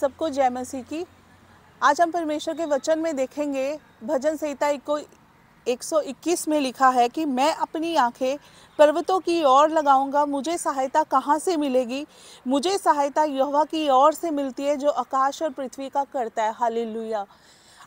सबको जय मसीह की आज हम परमेश्वर के वचन में देखेंगे भजन संहिता को 121 में लिखा है कि मैं अपनी आंखें पर्वतों की ओर लगाऊंगा मुझे सहायता कहाँ से मिलेगी मुझे सहायता यहोवा की ओर से मिलती है जो आकाश और पृथ्वी का करता है हाली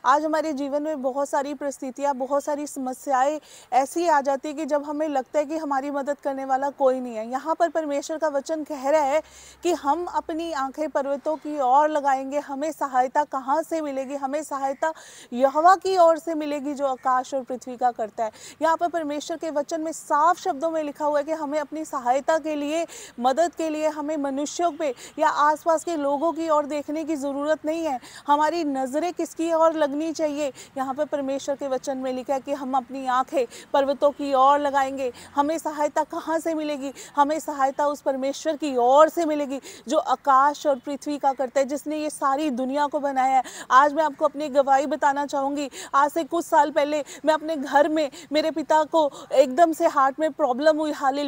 आज हमारे जीवन में बहुत सारी परिस्थितियाँ बहुत सारी समस्याएं ऐसी आ जाती है कि जब हमें लगता है कि हमारी मदद करने वाला कोई नहीं है यहाँ पर परमेश्वर का वचन कह रहा है कि हम अपनी आंखें पर्वतों की ओर लगाएंगे हमें सहायता कहाँ से मिलेगी हमें सहायता यहवा की ओर से मिलेगी जो आकाश और पृथ्वी का करता है यहाँ पर परमेश्वर के वचन में साफ शब्दों में लिखा हुआ है कि हमें अपनी सहायता के लिए मदद के लिए हमें मनुष्यों पे या आसपास के लोगों की ओर देखने की ज़रूरत नहीं है हमारी नज़रें किसकी ओर लग लगनी चाहिए यहाँ पर परमेश्वर के वचन में लिखा है कि हम अपनी आंखें पर्वतों की ओर लगाएंगे हमें सहायता कहाँ से मिलेगी हमें सहायता उस परमेश्वर की ओर से मिलेगी जो आकाश और पृथ्वी का करता है जिसने ये सारी दुनिया को बनाया है आज मैं आपको अपनी गवाही बताना चाहूँगी आज से कुछ साल पहले मैं अपने घर में मेरे पिता को एकदम से हार्ट में प्रॉब्लम हुई हाले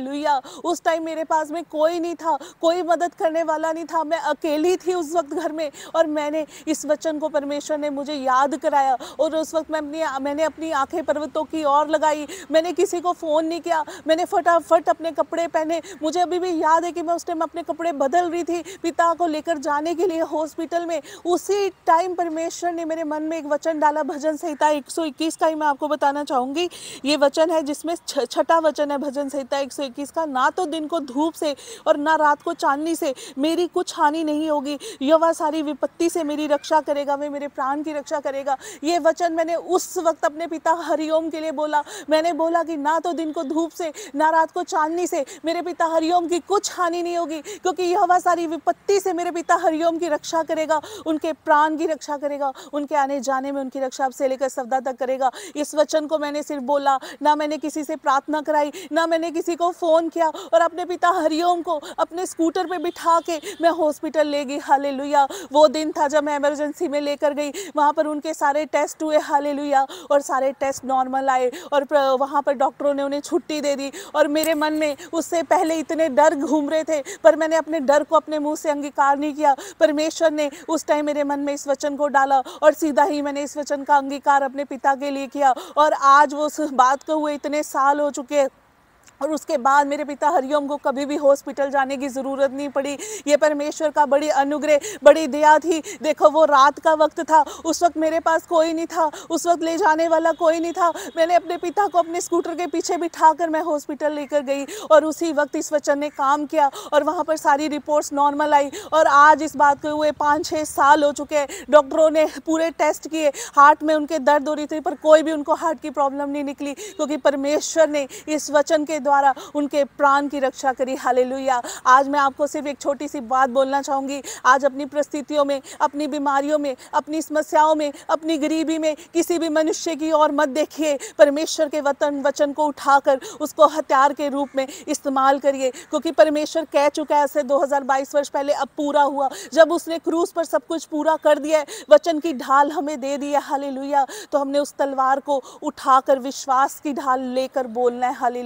उस टाइम मेरे पास में कोई नहीं था कोई मदद करने वाला नहीं था मैं अकेली थी उस वक्त घर में और मैंने इस वचन को परमेश्वर ने मुझे याद याद कराया और उस वक्त मैं अपनी मैंने अपनी आंखें पर्वतों की ओर लगाई मैंने किसी को फ़ोन नहीं किया मैंने फटाफट अपने कपड़े पहने मुझे अभी भी याद है कि मैं उस टाइम अपने कपड़े बदल रही थी पिता को लेकर जाने के लिए हॉस्पिटल में उसी टाइम परमेश्वर ने मेरे मन में एक वचन डाला भजन संहिता एक का ही मैं आपको बताना चाहूँगी ये वचन है जिसमें छठा वचन है भजन संहिता एक का ना तो दिन को धूप से और ना रात को चांदनी से मेरी कुछ हानि नहीं होगी यवा सारी विपत्ति से मेरी रक्षा करेगा वे मेरे प्राण की रक्षा करेगा करेगा ये वचन मैंने उस वक्त अपने पिता हरिओम के लिए बोला मैंने बोला कि ना तो दिन को धूप से ना रात को चांदनी से मेरे पिता हरिओम की कुछ हानि नहीं होगी क्योंकि यह सारी विपत्ति से मेरे पिता हरिओम की रक्षा करेगा उनके प्राण की रक्षा करेगा उनके आने जाने में उनकी रक्षा से लेकर सवदा तक करेगा इस वचन को मैंने सिर्फ बोला ना मैंने किसी से प्रार्थना कराई ना मैंने किसी को फ़ोन किया और अपने पिता हरिओम को अपने स्कूटर पर बिठा के मैं हॉस्पिटल ले गई हाले वो दिन था जब मैं इमरजेंसी में लेकर गई वहाँ पर उनके सारे टेस्ट हुए हाले और सारे टेस्ट नॉर्मल आए और वहाँ पर डॉक्टरों ने उन्हें छुट्टी दे दी और मेरे मन में उससे पहले इतने डर घूम रहे थे पर मैंने अपने डर को अपने मुँह से अंगीकार नहीं किया परमेश्वर ने उस टाइम मेरे मन में इस वचन को डाला और सीधा ही मैंने इस वचन का अंगीकार अपने पिता के लिए किया और आज वो उस बात को हुए इतने साल हो चुके हैं और उसके बाद मेरे पिता हरिओम को कभी भी हॉस्पिटल जाने की ज़रूरत नहीं पड़ी ये परमेश्वर का बड़ी अनुग्रह बड़ी दया थी देखो वो रात का वक्त था उस वक्त मेरे पास कोई नहीं था उस वक्त ले जाने वाला कोई नहीं था मैंने अपने पिता को अपने स्कूटर के पीछे बिठा कर मैं हॉस्पिटल लेकर गई और उसी वक्त इस वचन ने काम किया और वहाँ पर सारी रिपोर्ट्स नॉर्मल आई और आज इस बात के हुए पाँच छः साल हो चुके हैं डॉक्टरों ने पूरे टेस्ट किए हार्ट में उनके दर्द हो रही थी पर कोई भी उनको हार्ट की प्रॉब्लम नहीं निकली क्योंकि परमेश्वर ने इस वचन के द्वारा उनके प्राण की रक्षा करी हाले आज मैं आपको सिर्फ एक छोटी सी बात बोलना चाहूँगी आज अपनी परिस्थितियों में अपनी बीमारियों में अपनी समस्याओं में अपनी गरीबी में किसी भी मनुष्य की और मत देखिए परमेश्वर के वतन वचन को उठाकर उसको हथियार के रूप में इस्तेमाल करिए क्योंकि परमेश्वर कह चुका है ऐसे 2022 वर्ष पहले अब पूरा हुआ जब उसने क्रूज पर सब कुछ पूरा कर दिया है वचन की ढाल हमें दे दी है हाले तो हमने उस तलवार को उठाकर विश्वास की ढाल लेकर बोलना है हाले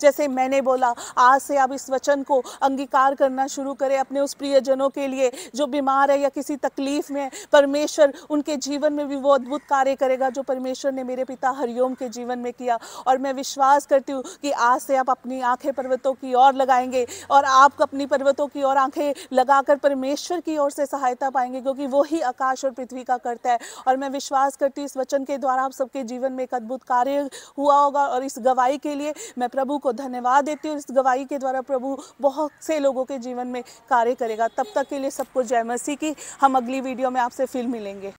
जैसे मैंने बोला आज से आप इस वचन को अंगीकार करना शुरू करें अपने उस प्रियजनों के लिए जो बीमार है या किसी तकलीफ में परमेश्वर उनके जीवन में भी वो अद्भुत कार्य करेगा जो परमेश्वर ने मेरे पिता हरिओम के जीवन में किया और मैं विश्वास करती हूँ कि आज से आप अपनी आंखें पर्वतों की ओर लगाएंगे और आप अपनी पर्वतों की ओर आंखें लगाकर परमेश्वर की ओर से सहायता पाएंगे क्योंकि वो ही आकाश और पृथ्वी का करता है और मैं विश्वास करती हूँ इस वचन के द्वारा आप सबके जीवन में एक अद्भुत कार्य हुआ होगा और इस गवाही के लिए मैं प्रभु को धन्यवाद देती हूँ इस गवाही के द्वारा प्रभु बहुत से लोगों के जीवन में कार्य करेगा तब तक के लिए सबको जय मसीह की हम अगली वीडियो में आपसे फिर मिलेंगे